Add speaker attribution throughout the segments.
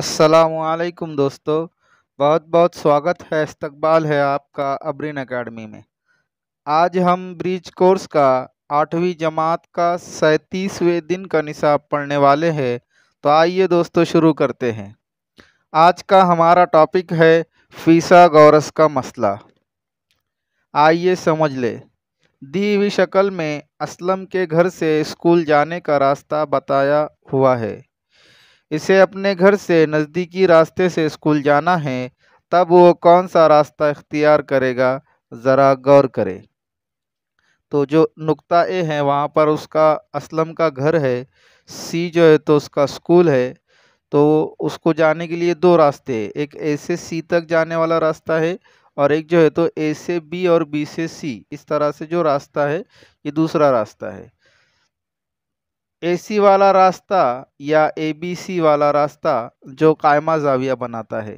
Speaker 1: असलकुम दोस्तों बहुत बहुत स्वागत है इस्तकबाल है आपका अब्रीन अकेडमी में आज हम ब्रिज कोर्स का आठवीं जमात का सैंतीसवें दिन का निसाब पढ़ने वाले हैं तो आइए दोस्तों शुरू करते हैं आज का हमारा टॉपिक है फ़ीसा गौरस का मसला आइए समझ ले दी हुई शक्ल में असलम के घर से स्कूल जाने का रास्ता बताया हुआ है इसे अपने घर से नज़दीकी रास्ते से स्कूल जाना है तब वो कौन सा रास्ता इख्तियार करेगा ज़रा गौर करे तो जो नुक्ता ए है वहाँ पर उसका असलम का घर है सी जो है तो उसका स्कूल है तो उसको जाने के लिए दो रास्ते हैं एक ए से सी तक जाने वाला रास्ता है और एक जो है तो ए से बी और बी से सी इस तरह से जो रास्ता है ये दूसरा रास्ता है एसी वाला रास्ता या एबीसी वाला रास्ता जो कायमा जाविया बनाता है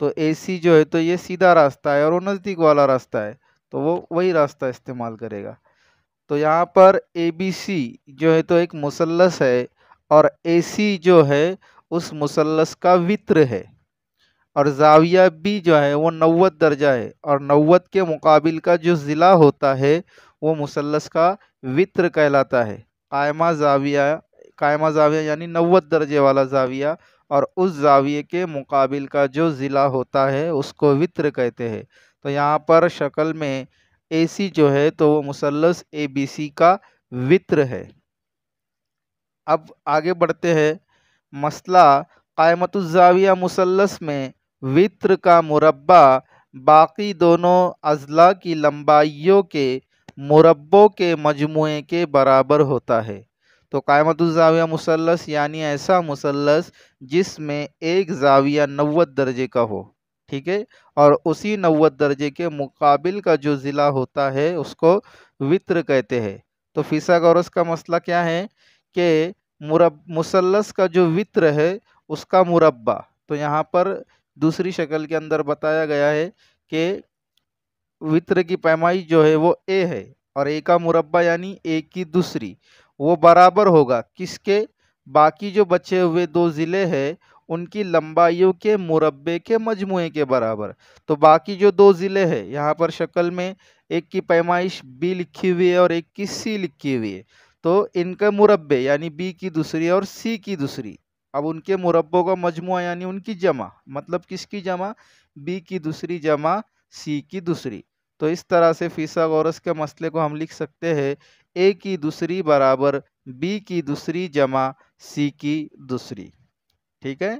Speaker 1: तो एसी जो है तो ये सीधा रास्ता है और वो नज़दीक वाला रास्ता है तो वो वही रास्ता इस्तेमाल करेगा तो यहाँ पर एबीसी जो है तो एक मुसलस है और एसी जो है उस मुसलस का वित्र है और जाविया भी जो है वो नवत दर्जा है और नवत के मुकाबिल का जो ज़िला होता है वो मुसलस का वित्र कहलाता है कायमा जाविया कायमा जाविया यानी नवत दर्जे वाला जाविया और उस जाविये के मुकाबिल का जो ज़िला होता है उसको वित्र कहते हैं तो यहाँ पर शक्ल में ए सी जो है तो वो मुसलस ए बी सी का वित्र है अब आगे बढ़ते हैं मसला कायमतुजाविया मुसलस में वित्र का मुरबा बाकी दोनों अजला की लंबाइयों के मुरबों के मजमू के बराबर होता है तो कायमतुलजाविया मुसलस यानी ऐसा मुसलस जिसमें एक जाविया नवत दर्जे का हो ठीक है और उसी नवत दर्जे के मुकाबिल का जो ज़िला होता है उसको वित्र कहते हैं तो फिसा गौरस का मसला क्या है कि मुरब मुसलस का जो वित्र है उसका मुरबा तो यहाँ पर दूसरी शक्ल के अंदर बताया गया है कि वित्र की पैमाइश जो है वो ए है और ए का मुरबा यानी ए की दूसरी वो बराबर होगा किसके बाकी जो बचे हुए दो ज़िले हैं उनकी लंबाइयों के मुरबे के मजमू के बराबर तो बाकी जो दो ज़िले हैं यहाँ पर शक्ल में एक की पैमाइश बी लिखी हुई है और एक की सी लिखी हुई है तो इनके मुरबे यानी बी की दूसरी और सी की दूसरी अब उनके मुरबों का मजमू यानी उनकी जमा मतलब किसकी जमा बी की दूसरी जमा सी की दूसरी तो इस तरह से फीसागोरस के मसले को हम लिख सकते हैं ए की दूसरी बराबर बी की दूसरी जमा सी की दूसरी ठीक है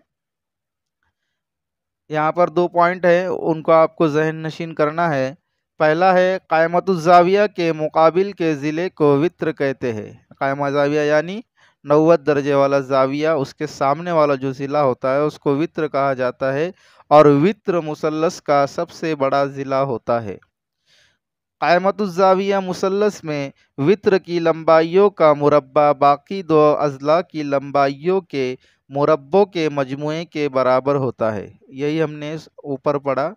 Speaker 1: यहाँ पर दो पॉइंट है उनको आपको जहन नशीन करना है पहला है कायमतजाविया के मुकाबिल के ज़िले को वित्र कहते हैं कायमा जाविया यानी नवत दर्जे वाला जाविया उसके सामने वाला जो ज़िला होता है उसको वित्र कहा जाता है और वित्र मुसलस का सबसे बड़ा ज़िला होता है कायमतुजाविया मुसलस में वित्र की लंबाइयों का मुरबा बाकी दो अजला की लंबाइयों के मुरबों के मजमू के बराबर होता है यही हमने ऊपर पढ़ा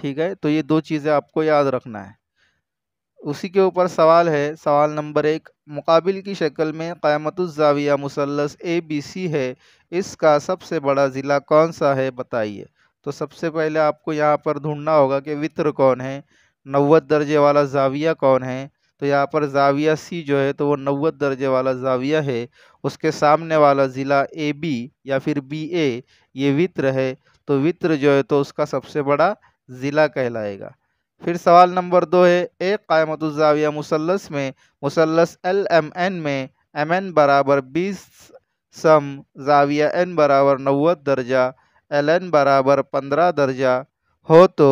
Speaker 1: ठीक है तो ये दो चीज़ें आपको याद रखना है उसी के ऊपर सवाल है सवाल नंबर एक मुकाबिल की शक्ल में क़्यामतजाविया मुसलस ए बी सी है इसका सबसे बड़ा ज़िला कौन सा है बताइए तो सबसे पहले आपको यहाँ पर ढूंढना होगा कि वित्र कौन है नवत दर्जे वाला जाविया कौन है तो यहाँ पर जाविया सी जो है तो वो नवत दर्जे वाला जाविया है उसके सामने वाला ज़िला ए बी या फिर बी ए ये वित्र है तो वित्र जो है तो उसका सबसे बड़ा ज़िला कहलाएगा फिर सवाल नंबर दो है ए कायमतुलजाविया मुसलस में मुसलस एल एम एन में एम एन बराबर बीस सम जाविया एन बराबर नवत दर्जा एल एन बराबर पंद्रह दर्जा हो तो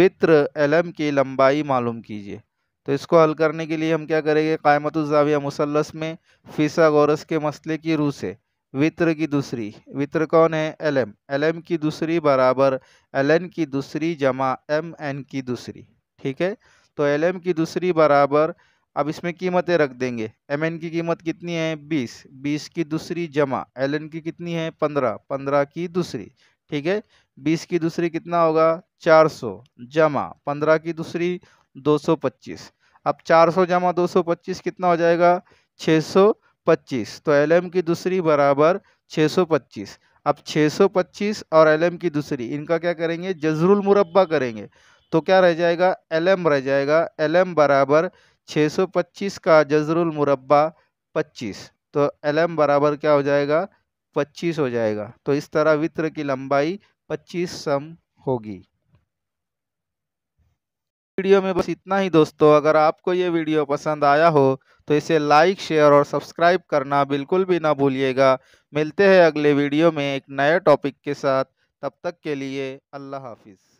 Speaker 1: वित्र एल एम की लंबाई मालूम कीजिए तो इसको हल करने के लिए हम क्या करेंगे कायमतजाविया मुसलस में फ़ीसा गौरस के मसले की रूह से वित्र की दूसरी वित्र कौन है एल एम एल एम की दूसरी बराबर एल एन की दूसरी जमा एम एन की दूसरी ठीक है तो एल एम की दूसरी बराबर अब इसमें कीमतें रख देंगे एम एन की कीमत कितनी है बीस बीस की दूसरी जमा एल एन की कितनी है पंद्रह पंद्रह की दूसरी ठीक है बीस की दूसरी कितना होगा चार सौ जमा पंद्रह की दूसरी दो सौ पच्चीस अब चार सौ जमा दो सौ पच्चीस कितना हो जाएगा छः सौ पच्चीस तो एल एम की दूसरी बराबर छः सौ पच्चीस अब छः सौ पच्चीस और एल की दूसरी इनका क्या करेंगे जजरुल मुरब्बा करेंगे तो क्या रह जाएगा एल रह जाएगा एल बराबर छः सौ पच्चीस का जजरुल मुरब्बा पच्चीस तो एल बराबर क्या हो जाएगा पच्चीस हो जाएगा तो इस तरह वित्र की लंबाई पच्चीस सम होगी वीडियो में बस इतना ही दोस्तों अगर आपको ये वीडियो पसंद आया हो तो इसे लाइक शेयर और सब्सक्राइब करना बिल्कुल भी ना भूलिएगा मिलते हैं अगले वीडियो में एक नए टॉपिक के साथ तब तक के लिए अल्लाह हाफिज़